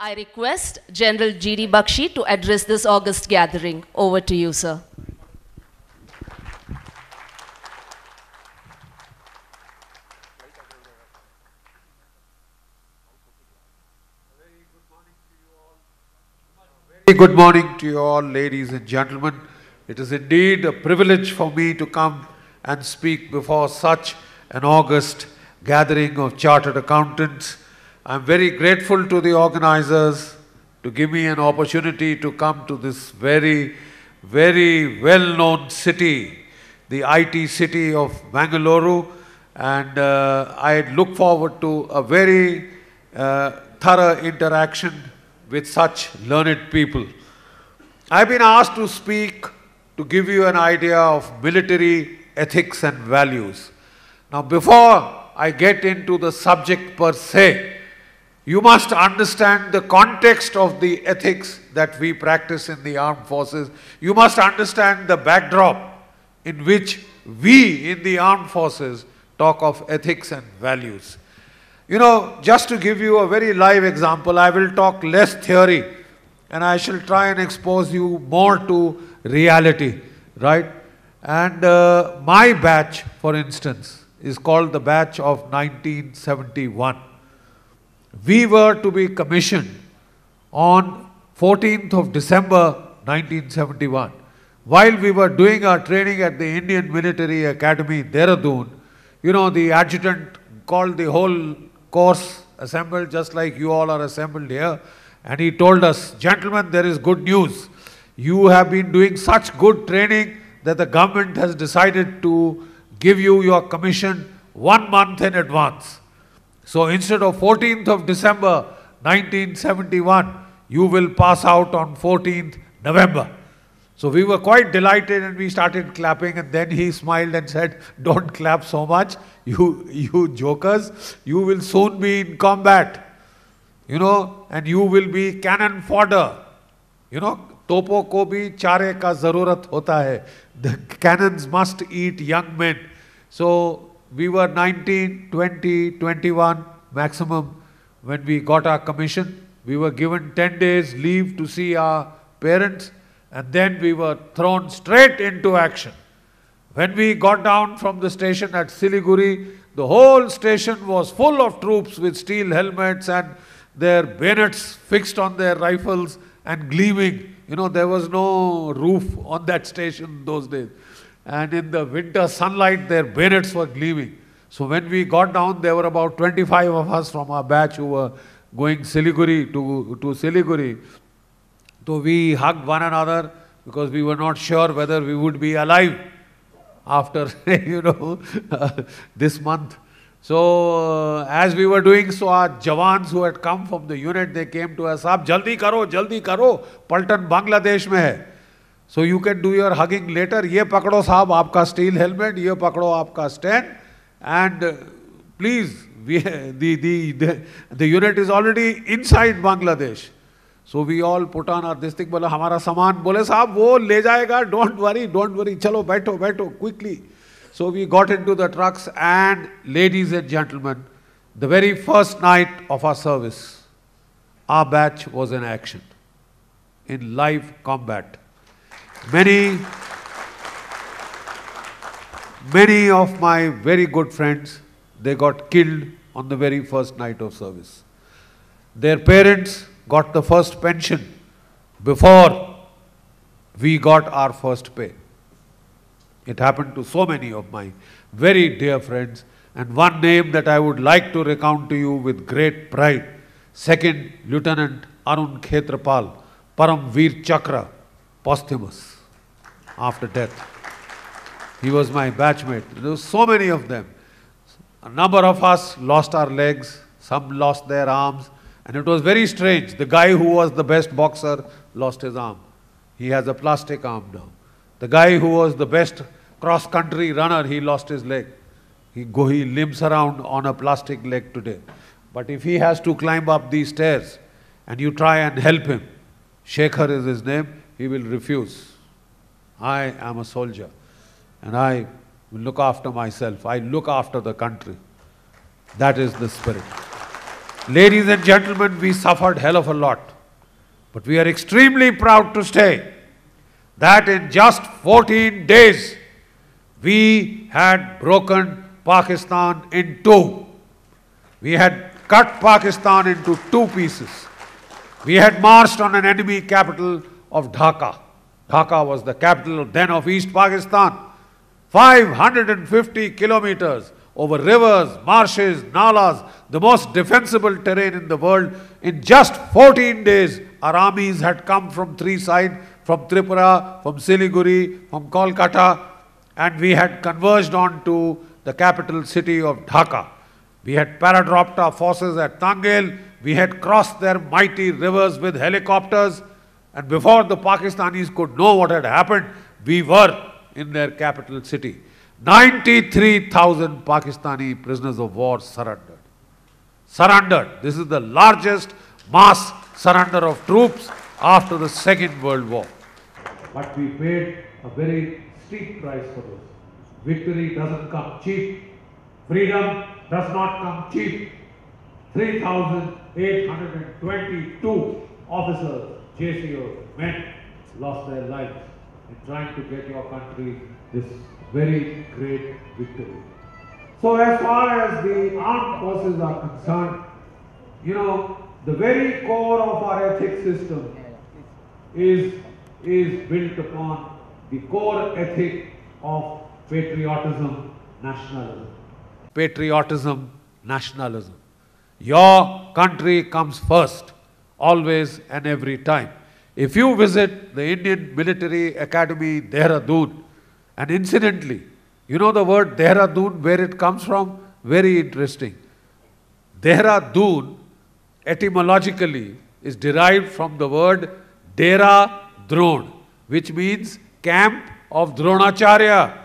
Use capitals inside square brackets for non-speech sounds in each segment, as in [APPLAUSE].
I request General G.D. Bakshi to address this August gathering. Over to you, sir. Good morning to you all, ladies and gentlemen. It is indeed a privilege for me to come and speak before such an august gathering of chartered accountants I'm very grateful to the organizers to give me an opportunity to come to this very, very well-known city, the IT city of Bangalore, And uh, I look forward to a very uh, thorough interaction with such learned people. I've been asked to speak to give you an idea of military ethics and values. Now before I get into the subject per se, you must understand the context of the ethics that we practice in the armed forces. You must understand the backdrop in which we in the armed forces talk of ethics and values. You know, just to give you a very live example, I will talk less theory and I shall try and expose you more to reality, right? And uh, my batch, for instance, is called the batch of 1971 we were to be commissioned on 14th of December 1971. While we were doing our training at the Indian Military Academy, Dehradun, you know, the adjutant called the whole course assembled just like you all are assembled here and he told us, gentlemen, there is good news. You have been doing such good training that the government has decided to give you your commission one month in advance. So instead of 14th of December 1971, you will pass out on 14th November. So we were quite delighted and we started clapping and then he smiled and said, don't clap so much, you, you jokers, you will soon be in combat, you know, and you will be cannon fodder. You know, topo ko bhi chare ka zarurat hota hai. The cannons must eat young men. So we were 19, 20, 21 maximum when we got our commission. We were given 10 days leave to see our parents and then we were thrown straight into action. When we got down from the station at Siliguri, the whole station was full of troops with steel helmets and their bayonets fixed on their rifles and gleaming. You know, there was no roof on that station those days and in the winter sunlight their bayonets were gleaming. So when we got down, there were about 25 of us from our batch who were going Siliguri to, to Siliguri. So we hugged one another because we were not sure whether we would be alive after, [LAUGHS] you know, [LAUGHS] this month. So uh, as we were doing so, our Jawans who had come from the unit, they came to us, up. jaldi karo, jaldi karo, Paltan Bangladesh mein hai. So you can do your hugging later. Ye pakdo saab aapka steel helmet, ye pakdo aapka stand. And uh, please, [LAUGHS] the, the, the, unit is already inside Bangladesh. So we all put on our this thing, bola hamara saman, bole saab don't worry, don't worry, chalo baito, baito, quickly. So we got into the trucks and ladies and gentlemen, the very first night of our service, our batch was in action in live combat. Many, many of my very good friends, they got killed on the very first night of service. Their parents got the first pension before we got our first pay. It happened to so many of my very dear friends. And one name that I would like to recount to you with great pride, Second Lieutenant Arun Khetrapal, Param Veer Chakra, posthumous after death. He was my batchmate. There were so many of them. A number of us lost our legs, some lost their arms, and it was very strange. The guy who was the best boxer lost his arm. He has a plastic arm now. The guy who was the best cross country runner, he lost his leg. He, go, he limps around on a plastic leg today. But if he has to climb up these stairs and you try and help him, Shekhar is his name, he will refuse. I am a soldier and I will look after myself. I look after the country. That is the spirit. Ladies and gentlemen, we suffered hell of a lot. But we are extremely proud to say that in just 14 days, we had broken Pakistan in two. We had cut Pakistan into two pieces. We had marched on an enemy capital of Dhaka. Dhaka was the capital then of East Pakistan. 550 kilometers over rivers, marshes, nalas, the most defensible terrain in the world. In just 14 days, our armies had come from three sides, from Tripura, from Siliguri, from Kolkata, and we had converged on to the capital city of Dhaka. We had paradropped our forces at Tangel, we had crossed their mighty rivers with helicopters, and before the Pakistanis could know what had happened, we were in their capital city. 93,000 Pakistani prisoners of war surrendered. Surrendered. This is the largest mass surrender of troops after the Second World War. But we paid a very steep price for this. Victory doesn't come cheap. Freedom does not come cheap. 3,822 officers JCO men lost their lives in trying to get your country this very great victory. So as far as the armed forces are concerned, you know, the very core of our ethics system is, is built upon the core ethic of patriotism, nationalism. Patriotism, nationalism. Your country comes first always and every time. If you visit the Indian Military Academy, Dehradun, and incidentally, you know the word Dehradun, where it comes from? Very interesting. Dehradun, etymologically, is derived from the word Dera Dron, which means camp of Dronacharya.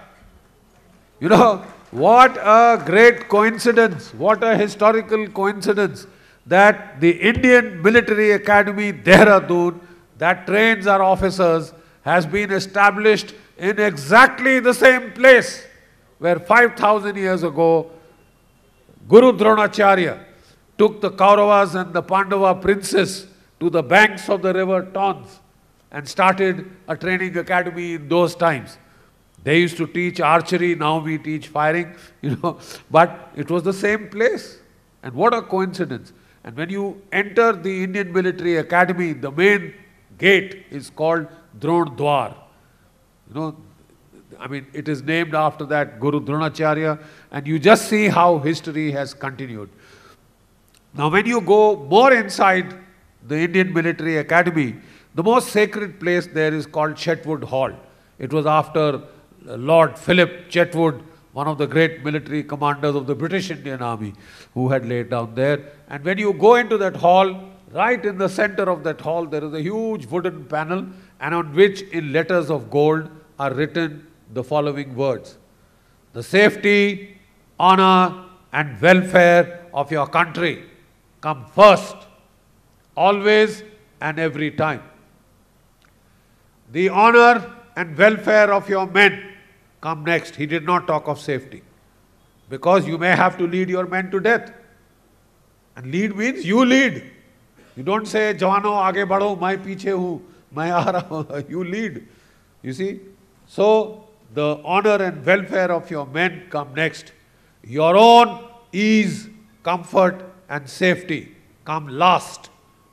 You know, what a great coincidence, what a historical coincidence that the Indian Military Academy, Dehradun, that trains our officers, has been established in exactly the same place where 5,000 years ago, Guru Dronacharya took the Kauravas and the Pandava princes to the banks of the river Tons and started a training academy in those times. They used to teach archery, now we teach firing, [LAUGHS] you know, but it was the same place. And what a coincidence. And when you enter the Indian military academy, the main gate is called Dron Dwar. You know, I mean, it is named after that Guru Dronacharya, and you just see how history has continued. Now, when you go more inside the Indian Military Academy, the most sacred place there is called Chetwood Hall. It was after Lord Philip Chetwood one of the great military commanders of the British Indian Army who had laid down there. And when you go into that hall, right in the center of that hall, there is a huge wooden panel and on which in letters of gold are written the following words. The safety, honor and welfare of your country come first, always and every time. The honor and welfare of your men Come next, he did not talk of safety. Because you may have to lead your men to death. And lead means you lead. You don't say, Jawano, aage bado, mai piche hu, mai aara [LAUGHS] You lead. You see? So, the honor and welfare of your men come next. Your own ease, comfort and safety come last,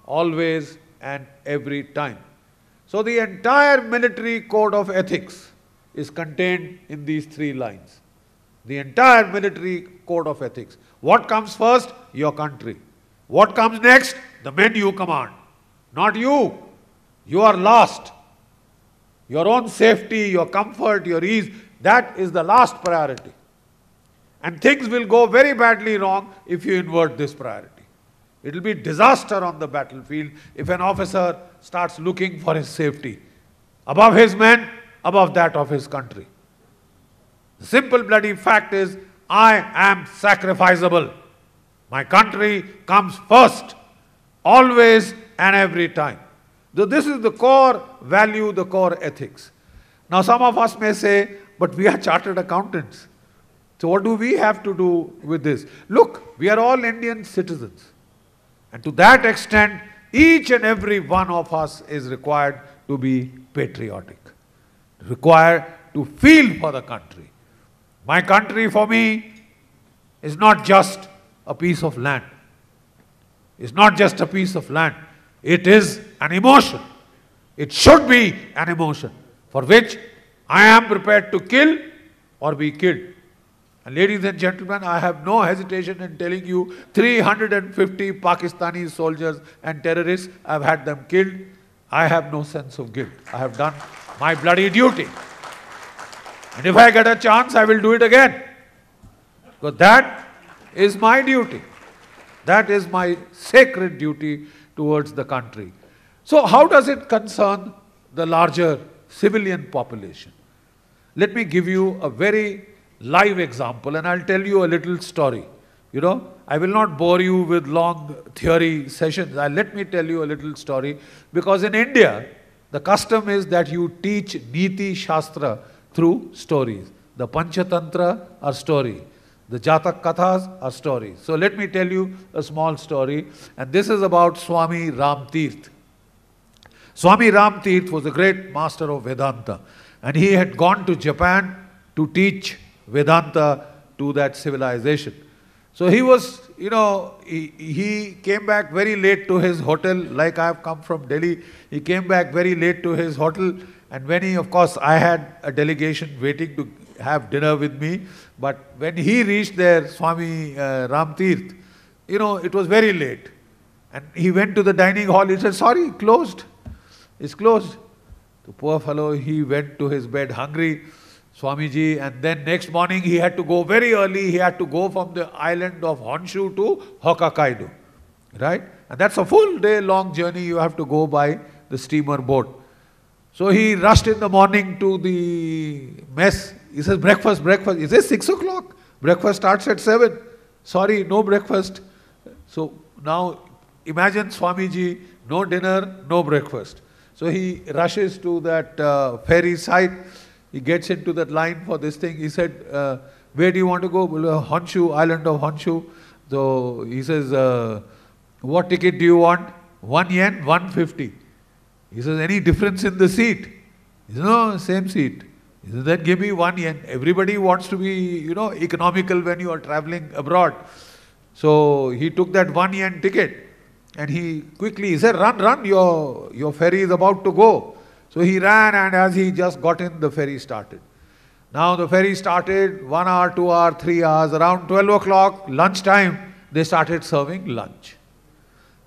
always and every time. So the entire military code of ethics is contained in these three lines. The entire military code of ethics. What comes first? Your country. What comes next? The men you command. Not you. You are last. Your own safety, your comfort, your ease, that is the last priority. And things will go very badly wrong if you invert this priority. It will be disaster on the battlefield if an officer starts looking for his safety. Above his men, above that of his country. The simple bloody fact is, I am sacrificable. My country comes first, always and every time. So this is the core value, the core ethics. Now some of us may say, but we are chartered accountants. So what do we have to do with this? Look, we are all Indian citizens. And to that extent, each and every one of us is required to be patriotic require to feel for the country. My country for me is not just a piece of land. It's not just a piece of land. It is an emotion. It should be an emotion for which I am prepared to kill or be killed. And ladies and gentlemen, I have no hesitation in telling you 350 Pakistani soldiers and terrorists, I've had them killed. I have no sense of guilt. I have done my bloody duty. And if I get a chance, I will do it again. Because that is my duty. That is my sacred duty towards the country. So how does it concern the larger civilian population? Let me give you a very live example and I'll tell you a little story. You know, I will not bore you with long theory sessions. i let me tell you a little story because in India, the custom is that you teach Niti Shastra through stories. The Panchatantra are story. The Jatak Kathas are stories. So let me tell you a small story. And this is about Swami Ramtirth. Swami Ramtirth was a great master of Vedanta. And he had gone to Japan to teach Vedanta to that civilization. So he was, you know, he, he, came back very late to his hotel, like I've come from Delhi. He came back very late to his hotel, and when he, of course, I had a delegation waiting to have dinner with me, but when he reached there, Swami uh, Ramtirth, you know, it was very late. And he went to the dining hall, he said, Sorry, closed. It's closed. The poor fellow, he went to his bed hungry. Swamiji, and then next morning he had to go very early, he had to go from the island of Honshu to Hokkaido, right? And that's a full day long journey you have to go by the steamer boat. So he rushed in the morning to the mess. He says, breakfast, breakfast. Is it 6 o'clock? Breakfast starts at 7. Sorry, no breakfast. So now imagine Swamiji, no dinner, no breakfast. So he rushes to that uh, ferry site he gets into that line for this thing. He said, uh, where do you want to go? Uh, Honshu, island of Honshu. So he says, uh, what ticket do you want? One yen, 150. He says, any difference in the seat? He says, no, same seat. He says, then give me one yen. Everybody wants to be, you know, economical when you are traveling abroad. So he took that one yen ticket and he quickly, he said, run, run, your, your ferry is about to go. So he ran and as he just got in, the ferry started. Now the ferry started one hour, two hour, three hours. Around 12 o'clock, lunchtime, they started serving lunch.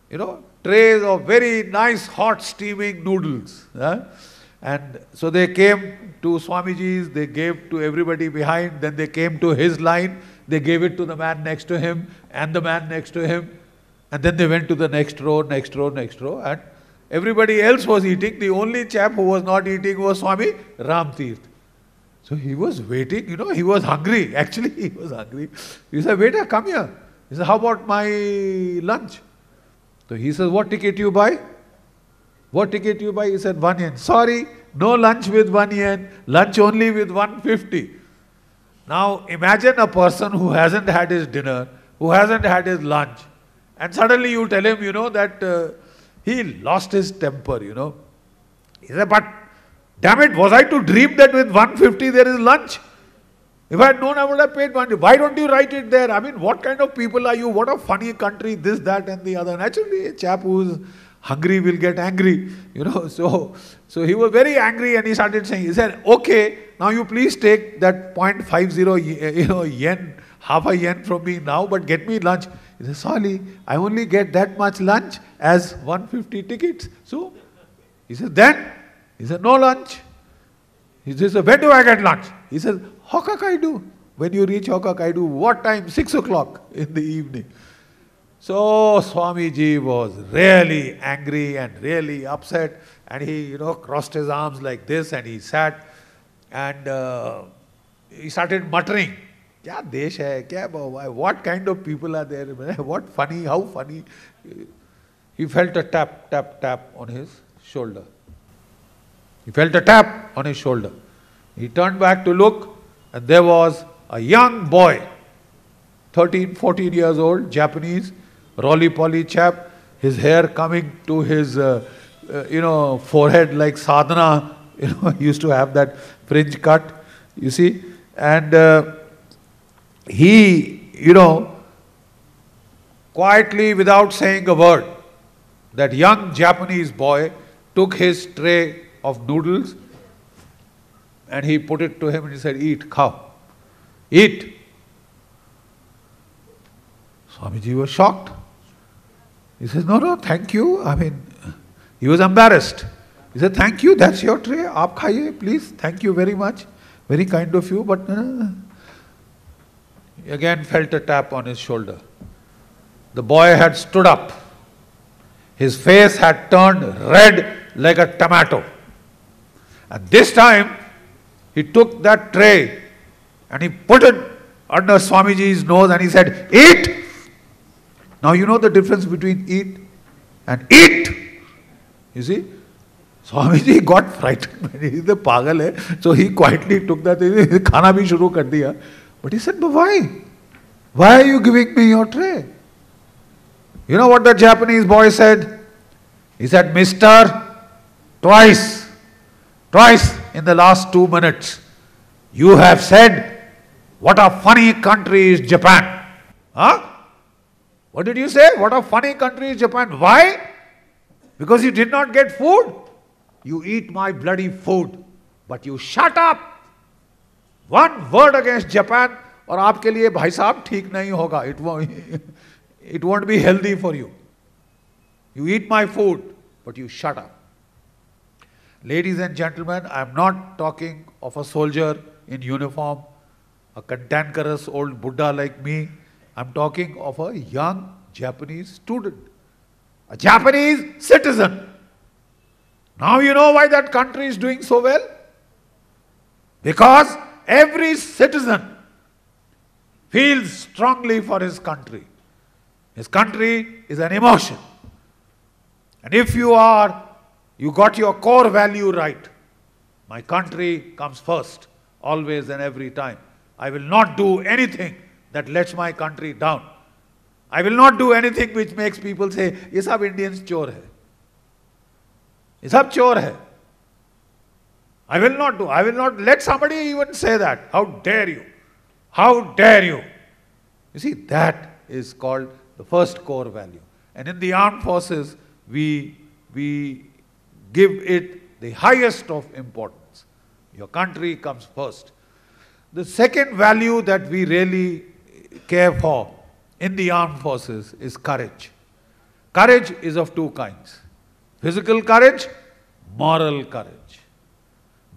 You know, trays of very nice hot steaming noodles. And so they came to Swamiji's, they gave to everybody behind, then they came to his line, they gave it to the man next to him, and the man next to him, and then they went to the next row, next row, next row, and Everybody else was eating. The only chap who was not eating was Swami Ramtirth. So he was waiting, you know, he was hungry. [LAUGHS] Actually, he was hungry. He said, Waiter, come here. He said, How about my lunch? So he says, What ticket you buy? What ticket you buy? He said, One yen. Sorry, no lunch with one yen, lunch only with 150. Now imagine a person who hasn't had his dinner, who hasn't had his lunch, and suddenly you tell him, you know, that. Uh, he lost his temper, you know. He said, but damn it, was I to dream that with 150 there is lunch? If I had known, I would have paid money. Why don't you write it there? I mean, what kind of people are you? What a funny country, this, that, and the other. Naturally, a chap who's hungry will get angry, you know. [LAUGHS] So, so he was very angry and he started saying, he said, okay, now you please take that 0.50 you know, yen half a yen from me now, but get me lunch. He says, sorry, I only get that much lunch as 150 tickets. So, he says, then? He says, no lunch. He says, when do I get lunch? He says, Hokkaido. When you reach Hokkaido, what time? 6 o'clock in the evening. So Swamiji was really angry and really upset and he, you know, crossed his arms like this and he sat and uh, he started muttering. क्या देश है क्या are kind of people are there He funny how funny he felt a tap tap tap on his shoulder he felt a tap on his shoulder he turn back to look and there a young boy 13, 14 years old, Japanese, roly poly chap, his hair coming to his, uh, uh, you know, forehead like sadhana, [LAUGHS] you know, used to have that fringe cut, you see, and uh, he, you know, quietly without saying a word, that young Japanese boy took his tray of noodles and he put it to him and he said, eat, cow, eat. Swamiji was shocked. He says, no, no, thank you. I mean, he was embarrassed. He said, thank you, that's your tray. Aap khaiye, please. Thank you very much. Very kind of you, but... Uh, he again felt a tap on his shoulder. The boy had stood up. His face had turned red like a tomato. And this time, he took that tray and he put it under Swamiji's nose and he said, Eat! Now you know the difference between eat and eat. You see? Swamiji got frightened. [LAUGHS] He's the pagal eh? So he quietly took that. [LAUGHS] Khana bhi shuru kar diya. But he said, But why? Why are you giving me your tray? You know what the Japanese boy said? He said, Mister, twice, twice in the last two minutes, you have said, What a funny country is Japan. Huh? What did you say? What a funny country is Japan. Why? Because you did not get food. You eat my bloody food. But you shut up. One word against Japan, और आपके लिए भाई साहब ठीक नहीं होगा it it won't be healthy for you you eat my food but you Ladies and gentlemen, I am not talking of a soldier in uniform, a cantankerous old Buddha like me. I'm talking of a young Japanese student, a Japanese citizen. Now you know why that country is doing so well? Because every citizen feels strongly for his country. His country is an emotion. And if you are, you got your core value right, my country comes first, always and every time. I will not do anything that lets my country down. I will not do anything which makes people say, ये Indians Indians hai." है ये सब hai. I will not do. I will not let somebody even say that. How dare you? How dare you? You see, that is called the first core value. And in the armed forces, we, we give it the highest of importance. Your country comes first. The second value that we really care for in the armed forces is courage. Courage is of two kinds physical courage, moral courage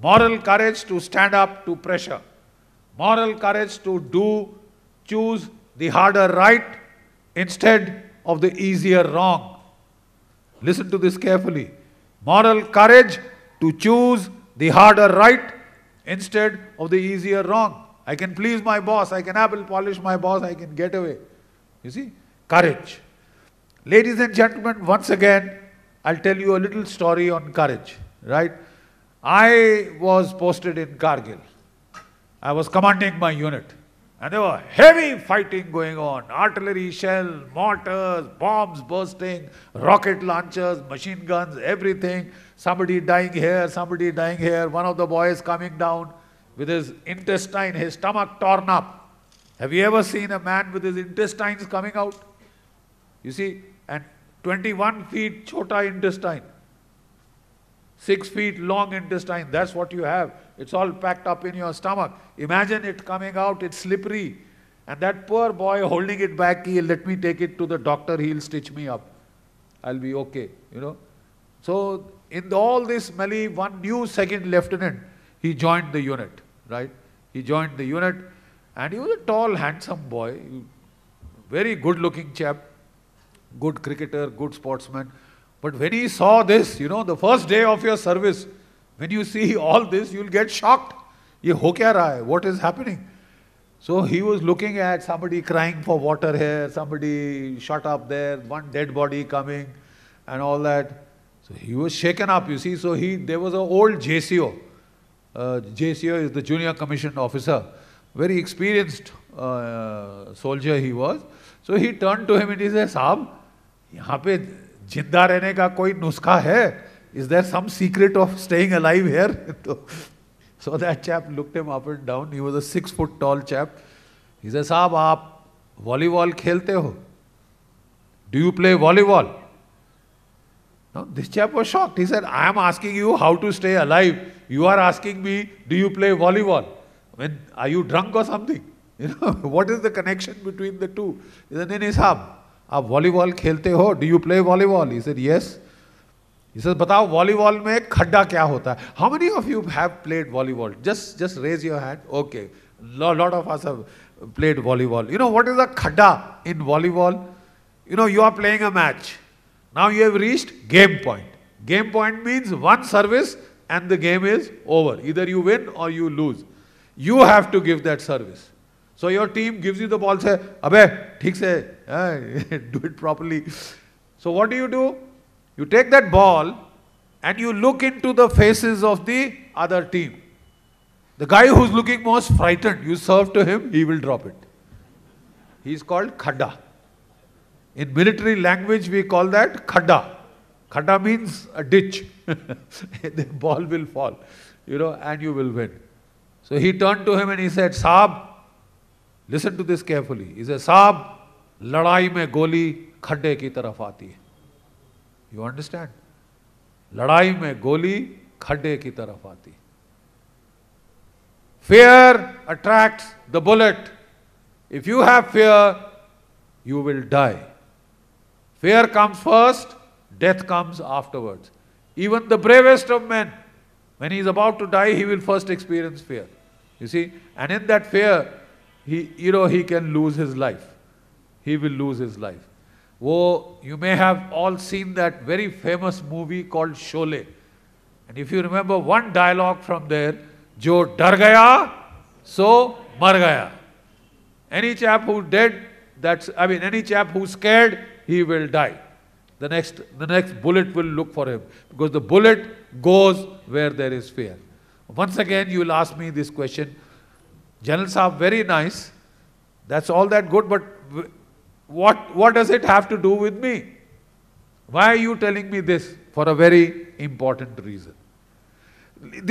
moral courage to stand up to pressure, moral courage to do, choose the harder right instead of the easier wrong. Listen to this carefully. Moral courage to choose the harder right instead of the easier wrong. I can please my boss, I can apple polish my boss, I can get away. You see, courage. Ladies and gentlemen, once again, I'll tell you a little story on courage, right? I was posted in Kargil. I was commanding my unit. And there were heavy fighting going on. Artillery shell, mortars, bombs bursting, rocket launchers, machine guns, everything. Somebody dying here, somebody dying here. One of the boys coming down with his intestine, his stomach torn up. Have you ever seen a man with his intestines coming out? You see, and 21 feet chota intestine. Six feet long intestine, that's what you have. It's all packed up in your stomach. Imagine it coming out, it's slippery. And that poor boy [LAUGHS] holding it back, he'll let me take it to the doctor, he'll stitch me up. I'll be okay, you know. So in all this melee, one new second lieutenant, he joined the unit, right? He joined the unit and he was a tall, handsome boy, very good looking chap, good cricketer, good sportsman. But when he saw this, you know, the first day of your service, when you see [LAUGHS] all this, you'll get shocked. Ye ho kya raha hai? What is happening? So he was looking at somebody crying for water here, somebody shot up there, one dead body coming, and all that. So he was shaken up, you see. So he there was an old JCO. Uh, JCO is the junior commissioned officer, very experienced uh, soldier he was. So he turned to him and he said, Saab, जिंदा रहने का कोई नुस्खा है is there some secret of staying alive here तो so that chap look them up and down he was a six foot tall chap is a साहब आप volleyball खेलते हो do you play volleyball this chap was shocked he said I am asking you how to stay alive you are asking me do you play volleyball when are you drunk or something [LAUGHS] you know [LAUGHS] what is the connection between the two he said nahi nahi sahab आप volleyball खेलते हो do you play volleyball is it yes इसे बताओ volleyball में खड्डा क्या होता है how many of you have played volleyball just just raise your hand okay lot of us played volleyball you know what is a खड्डा in volleyball you know you are playing a match now you have reached game point game point means one service and the game is over इधर you win और you lose you have to give that service So your team gives you the ball, say, Abe, ठीक से, do it properly. So what do you do? You take that ball and you look into the faces of the other team. The guy who's looking most frightened, you serve to him, he will drop it. He is called khadda. In military language, we call that khadda. Khadda means a ditch. [LAUGHS] the ball will fall, you know, and you will win. So he turned to him and he said, Saab, Listen to this carefully. Is a साहब लड़ाई में गोली खड्डे की तरफ आती है you understand लड़ाई में गोली खड्डे की तरफ आती है Fear attracts the bullet. If you have fear, you will die. Fear comes first, death comes afterwards. Even the bravest of men, when he is about to die, he will first experience fear. You see, and in that fear, he, you know, he can lose his life. He will lose his life. Oh, you may have all seen that very famous movie called Shole. And if you remember one dialogue from there, Jo dar gaya, so mar gaya. Any chap who dead, that's, I mean, any chap who's scared, he will die. The next, the next bullet will look for him because the bullet goes where there is fear. Once again, you will ask me this question Generals are very nice. That's all that good, but what, what does it have to do with me? Why are you telling me this? For a very important reason.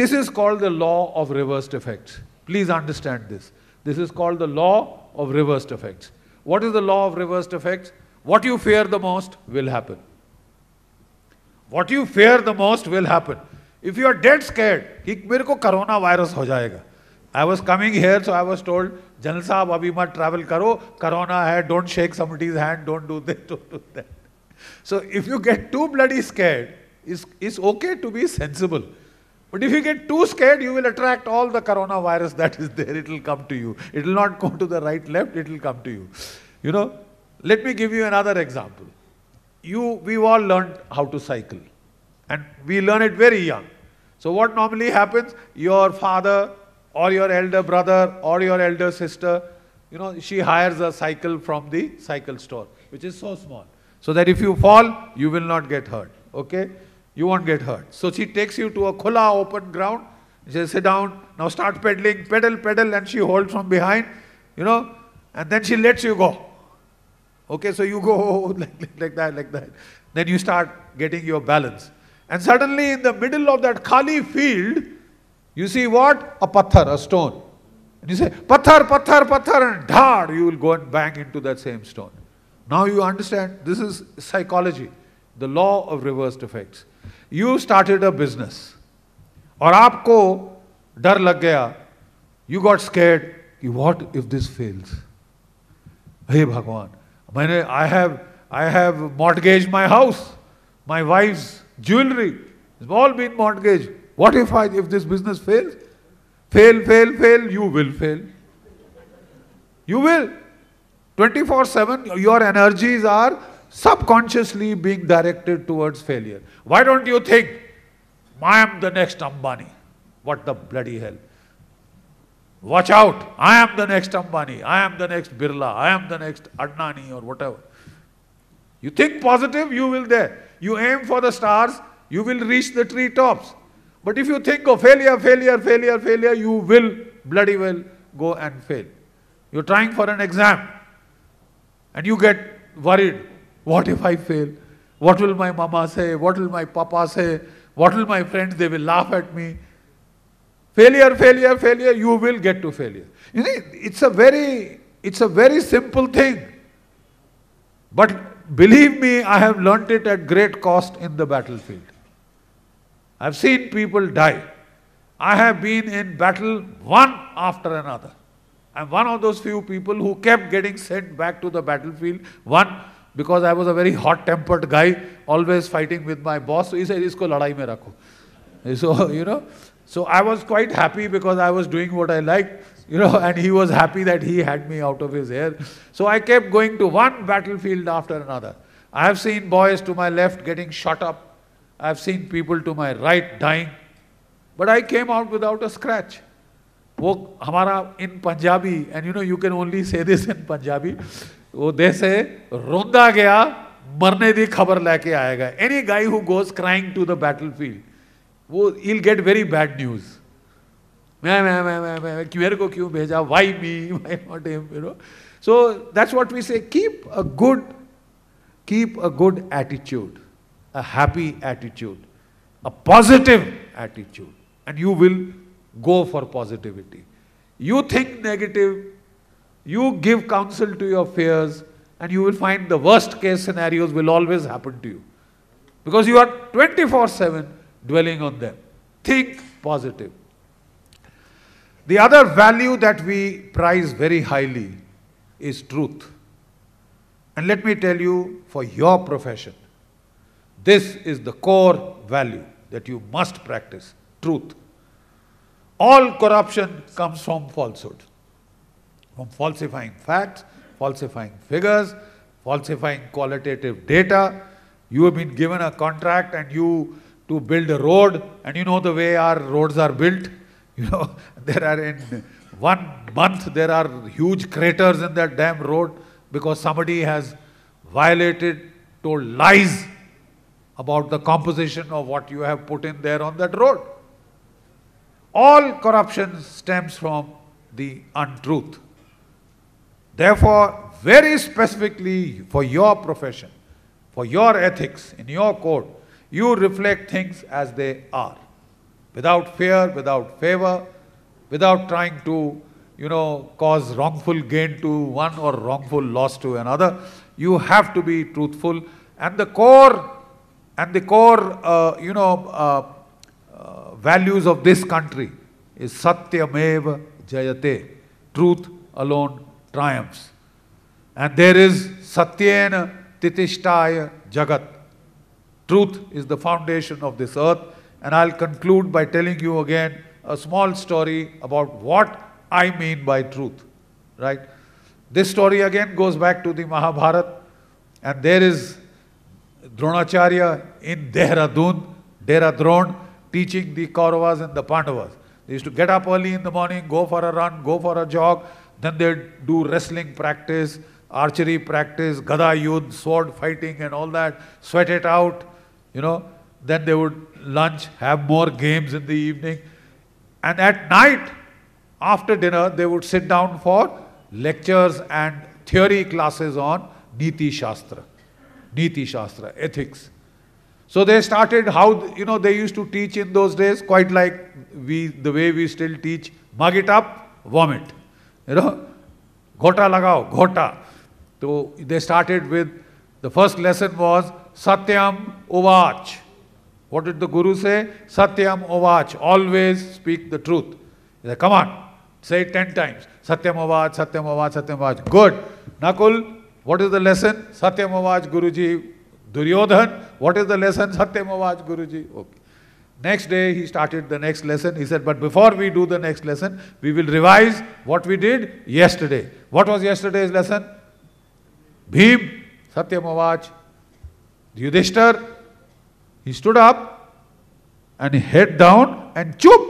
This is called the law of reversed effects. Please understand this. This is called the law of reversed effects. What is the law of reversed effects? What you fear the most will happen. What you fear the most will happen. If you are dead scared, कि मेरे को corona virus हो जाएगा I was coming here, so I was told, Janal Sahab, abhi mat travel karo, corona hai, don't shake somebody's hand, don't do this, [LAUGHS] don't do that. So if you get too bloody scared, it's, it's okay to be sensible. But if you get too scared, you will attract all the coronavirus [LAUGHS] that is there. It will come to you. It will not go to the right, left, it will come to you. You know, let me give you another example. You, we've all learned how to cycle. And we learn it very young. So what normally happens? Your father, or your elder brother or your elder sister, you know, she hires a cycle from the cycle store, which is so small. So that if you fall, you will not get hurt. Okay? You won't get hurt. So she takes you to a khula, open ground. She says, sit down, now start pedaling, pedal, pedal, and she holds from behind, you know, and then she lets you go. Okay, so you go [LAUGHS] like, like, like that, like that. Then you start getting your balance. And suddenly in the middle of that khali field, you see what? A pathar, a stone. And you say, pathar, pathar, pathar, and dhar, you will go and bang into that same stone. Now you understand, this is psychology, the law of reversed effects. You started a business, or आपको डर लग गया you got scared कि what if this fails हे भगवान मैंने I have I have mortgage my what if I, if this business fails? Fail, fail, fail, you will fail. You will. 24 7, your energies are subconsciously being directed towards failure. Why don't you think, I am the next Ambani? What the bloody hell? Watch out, I am the next Ambani, I am the next Birla, I am the next Adnani or whatever. You think positive, you will there. You aim for the stars, you will reach the treetops. But if you think of failure, failure, failure, failure, you will bloody well go and fail. You're trying for an exam and you get worried. What if I fail? What will my mama say? What will my papa say? What will my friends? They will laugh at me. Failure, failure, failure, you will get to failure. You see, it's a very, it's a very simple thing. But believe me, I have learnt it at great cost in the battlefield. I've seen people die. I have been in battle one after another. I'm one of those few people who kept getting sent back to the battlefield. One, because I was a very hot-tempered guy, always fighting with my boss. So he said, isko ladai mein rakho. [LAUGHS] So, you know, so I was quite happy because I was doing what I liked, you know, and he was happy that he had me out of his hair. So I kept going to one battlefield after another. I have seen boys to my left getting shot up I've seen people to my right dying. But I came out without a scratch. In Punjabi, and you know you can only say this in Punjabi, they say, Ronda gaya, marne di khabar leke aayega. Any guy who goes crying to the battlefield, he'll get very bad news. Why me? [LAUGHS] Why not him? You know? So that's what we say. Keep a good, keep a good attitude a happy attitude, a positive attitude, and you will go for positivity. You think negative, you give counsel to your fears, and you will find the worst case scenarios will always happen to you. Because you are 24 7 dwelling on them. Think positive. The other value that we prize very highly is truth. And let me tell you, for your profession, this is the core value that you must practice, truth. All corruption comes from falsehood, from falsifying facts, falsifying figures, falsifying qualitative data. You have been given a contract and you to build a road and you know the way our roads are built. [LAUGHS] You know, there are in one month there are huge craters in that damn road because somebody has violated, told lies about the composition of what you have put in there on that road. All corruption stems from the untruth. Therefore, very specifically for your profession, for your ethics, in your court, you reflect things as they are, without fear, without favor, without trying to, you know, cause wrongful gain to one or wrongful loss to another. You have to be truthful. And the core and the core, uh, you know, uh, uh, values of this country is Satyameva Jayate. Truth alone triumphs. And there is Satyena Titishtaya Jagat. Truth is the foundation of this earth. And I'll conclude by telling you again a small story about what I mean by truth. Right? This story again goes back to the Mahabharata. And there is Dronacharya in Dehradun, Dehradron, teaching the Kauravas and the Pandavas. They used to get up early in the morning, go for a run, go for a jog, then they'd do wrestling practice, archery practice, gada yudh, sword fighting and all that, sweat it out, you know. Then they would lunch, have more games in the evening. And at night, after dinner, they would sit down for lectures and theory classes on Niti Shastra. Niti Shastra, ethics. So they started how, you know, they used to teach in those days quite like we, the way we still teach, mug it up, vomit. You know, ghota lagao, ghota. So they started with, the first lesson was Satyam Ovach. What did the Guru say? Satyam Ovach, always speak the truth. He said, come on, say it ten times. Satyam Ovach, Satyam Ovach, Satyam Ovach. Good. Nakul, What is the lesson? Satyamovaj Guruji Duryodhan. What is the lesson? Satyamovaj Guruji. Okay. Next day he started the next lesson. He said, but before we do the next lesson, we will revise what we did yesterday. What was yesterday's lesson? Bhim, Satyamovaj, Yudhishthir. He stood up and he head down and chup.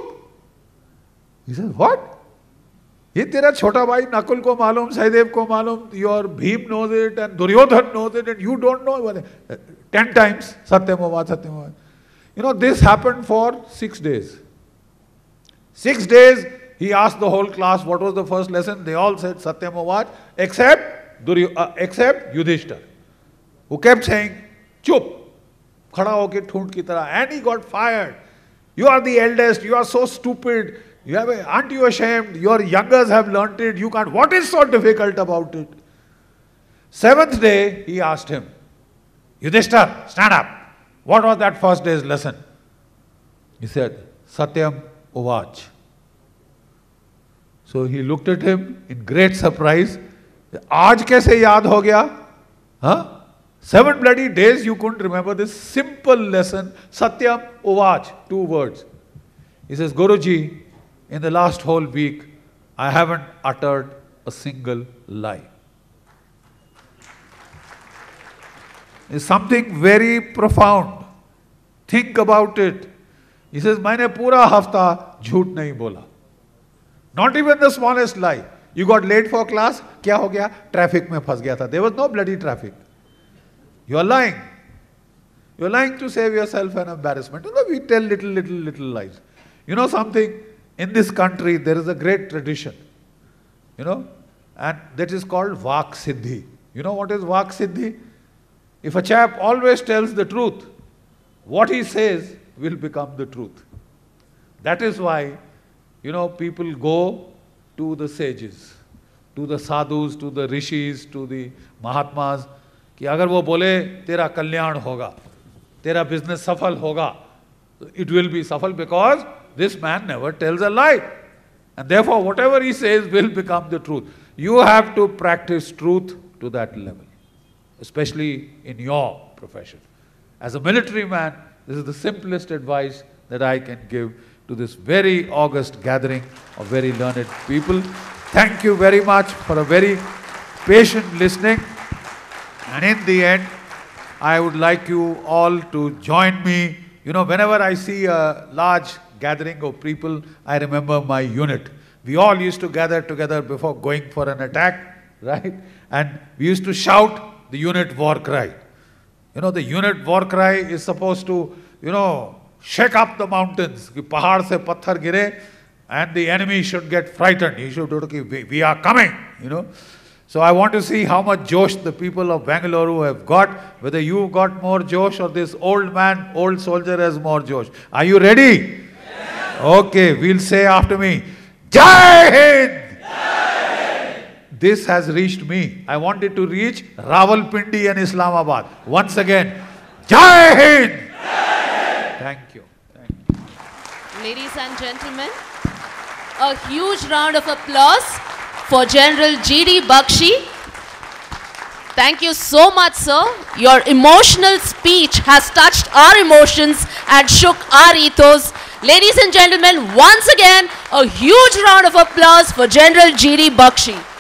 He said, what? ये तेरा छोटा भाई नकुल को मालूम सहदेव को मालूम your Bhim knows it and Duryodhan knows it and you don't know ten times सत्यम सत्यम you know this happen for six days six days he आज the whole class what was the first lesson they all said सत्यम वाच except except Yudhishthir वो कैप सेंग चुप खड़ा होकर ठूंढ की तरह and he got fire you are the eldest you are so stupid You have a, aren't you ashamed? Your youngers have learnt it. You can't. What is so difficult about it? Seventh day, he asked him, Yudhishthir, stand up. What was that first day's lesson? He said, Satyam ovaj. So he looked at him in great surprise. आज कैसे याद हो Huh? Seven bloody days you couldn't remember this simple lesson, Satyam ओवाच Two words. He says, Guruji. In the last whole week, I haven't uttered a single lie. It's something very profound. Think about it. He says, Maine pura hafta jhoot nahi bola. Not even the smallest lie. You got late for class, kya ho gaya? Traffic mein phas gaya tha. There was no bloody traffic. You are lying. You are lying to save yourself an embarrassment. we tell little, little, little lies. You know something? In this country, there is a great tradition, you know, and that is called Vak Siddhi. You know what is Vak Siddhi? If a chap always tells the truth, what he says will become the truth. That is why, you know, people go to the sages, to the sadhus, to the rishis, to the mahatmas, ki अगर वो बोले तेरा कल्याण होगा business business सफल होगा it will be सफल because. This man never tells a lie. And therefore, whatever he says will become the truth. You have to practice truth to that level, especially in your profession. As a military man, this is the simplest advice that I can give to this very august gathering of very learned people. Thank you very much for a very patient listening. And in the end, I would like you all to join me. You know, whenever I see a large gathering of people. I remember my unit. We all used to gather together before going for an attack, [LAUGHS] right? And we used to shout the unit war cry. You know, the unit war cry is supposed to, you know, shake up the mountains. pahar se patthar gire and the enemy should get frightened. He should do, we are coming, you know. So I want to see how much Josh the people of Bangalore have got, whether you've got more Josh or this old man, old soldier has more Josh. Are you ready? Okay, we'll say after me Jai Hind! Jai Hind! This has reached me. I wanted to reach Rawalpindi and Islamabad. Once again, Jai Hind! Jai Hind! Thank you. Thank you. Ladies and gentlemen, a huge round of applause for General G.D. Bakshi Thank you so much, sir. Your emotional speech has touched our emotions and shook our ethos Ladies and gentlemen, once again, a huge round of applause for General G.D. Bakshi.